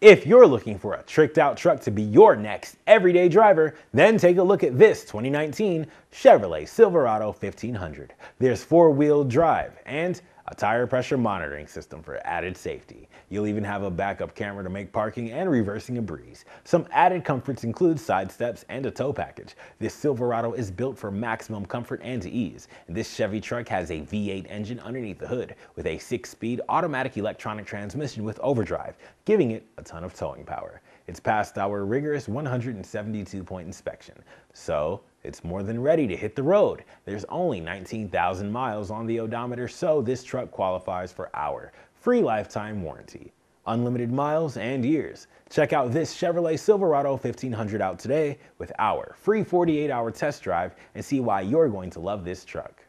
If you're looking for a tricked out truck to be your next everyday driver, then take a look at this 2019 Chevrolet Silverado 1500. There's four wheel drive and a tire pressure monitoring system for added safety. You'll even have a backup camera to make parking and reversing a breeze. Some added comforts include side steps and a tow package. This Silverado is built for maximum comfort and ease. This Chevy truck has a V8 engine underneath the hood with a 6-speed automatic electronic transmission with overdrive, giving it a ton of towing power. It's passed our rigorous 172-point inspection. So, it's more than ready to hit the road. There's only 19,000 miles on the odometer, so this truck qualifies for our free lifetime warranty. Unlimited miles and years. Check out this Chevrolet Silverado 1500 out today with our free 48 hour test drive and see why you're going to love this truck.